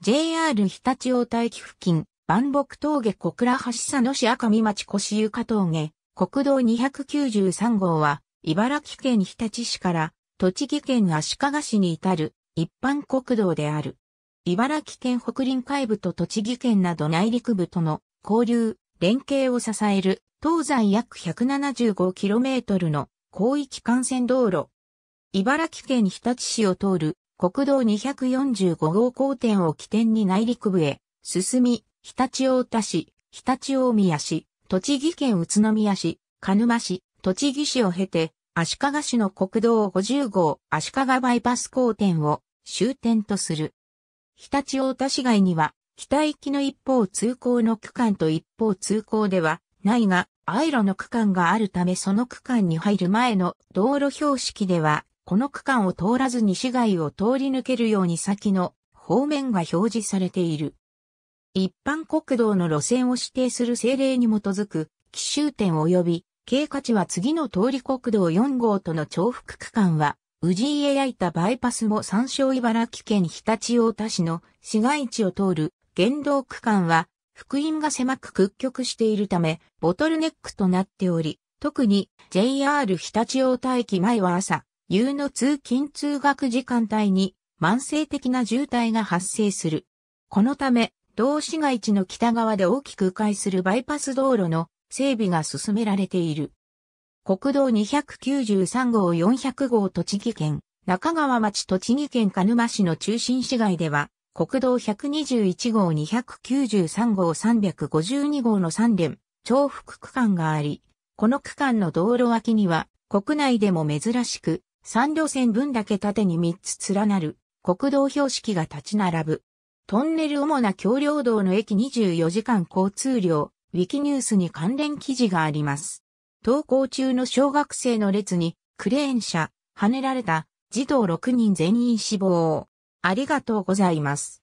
JR 日立大田駅付近、万木峠小倉橋佐野市赤見町越床峠、国道293号は、茨城県日立市から、栃木県足利市に至る、一般国道である。茨城県北臨海部と栃木県など内陸部との交流、連携を支える、東西約 175km の広域幹線道路。茨城県日立市を通る国道245号交点を起点に内陸部へ、進み、日立太田市、日立大宮市、栃木県宇都宮市、鹿沼市、栃木市を経て、足利市の国道50号足利バイパス交点を終点とする。日立太田市街には、北行きの一方通行の区間と一方通行ではないが、アイロの区間があるためその区間に入る前の道路標識では、この区間を通らずに市街を通り抜けるように先の方面が表示されている。一般国道の路線を指定する政令に基づく、奇襲点及び、経過値は次の通り国道4号との重複区間は、宇治家焼いたバイパスも山椒茨城県日立太田市の市街地を通る原道区間は、福音が狭く屈曲しているため、ボトルネックとなっており、特に JR 日立太田駅前は朝、夕の通勤通学時間帯に慢性的な渋滞が発生する。このため、同市街地の北側で大きく迂回するバイパス道路の整備が進められている。国道293号400号栃木県、中川町栃木県鹿沼市の中心市街では、国道121号293号352号の3連、重複区間があり、この区間の道路脇には、国内でも珍しく、3路線分だけ縦に3つ連なる国道標識が立ち並ぶ。トンネル主な橋梁道の駅24時間交通量、ウィキニュースに関連記事があります。登校中の小学生の列にクレーン車、跳ねられた児童6人全員死亡。ありがとうございます。